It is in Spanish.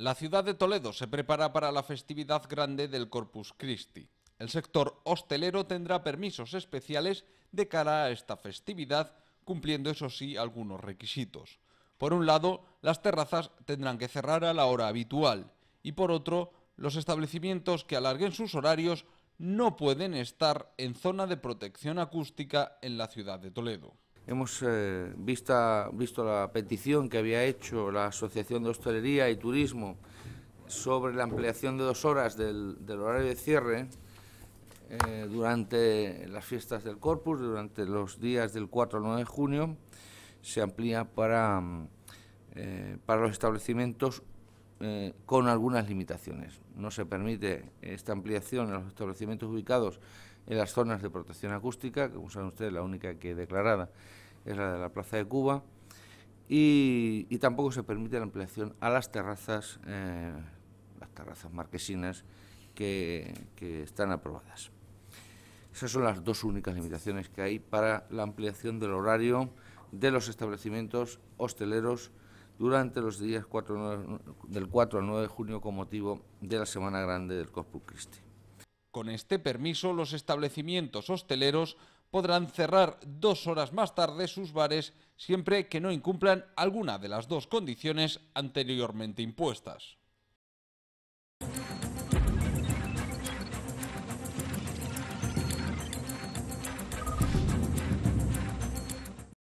La ciudad de Toledo se prepara para la festividad grande del Corpus Christi. El sector hostelero tendrá permisos especiales de cara a esta festividad, cumpliendo eso sí algunos requisitos. Por un lado, las terrazas tendrán que cerrar a la hora habitual y por otro, los establecimientos que alarguen sus horarios no pueden estar en zona de protección acústica en la ciudad de Toledo. Hemos eh, visto la petición que había hecho la Asociación de Hostelería y Turismo sobre la ampliación de dos horas del, horario de cierre eh, durante las fiestas del Corpus, durante los días del 4 al 9 de junio, se amplía para, eh, para los establecimientos con algunas limitaciones. No se permite esta ampliación en los establecimientos ubicados en las zonas de protección acústica, que como saben ustedes, la única que declarada es la de la Plaza de Cuba, y, tampoco se permite la ampliación a las terrazas, eh, las terrazas marquesinas que, están aprobadas. Esas son las dos únicas limitaciones que hay para la ampliación del horario de los establecimientos hosteleros durante los días 4, del 4 al 9 de junio con motivo de la Semana Grande del Corpus Christi. Con este permiso, los establecimientos hosteleros podrán cerrar dos horas más tarde sus bares siempre que no incumplan alguna de las dos condiciones anteriormente impuestas.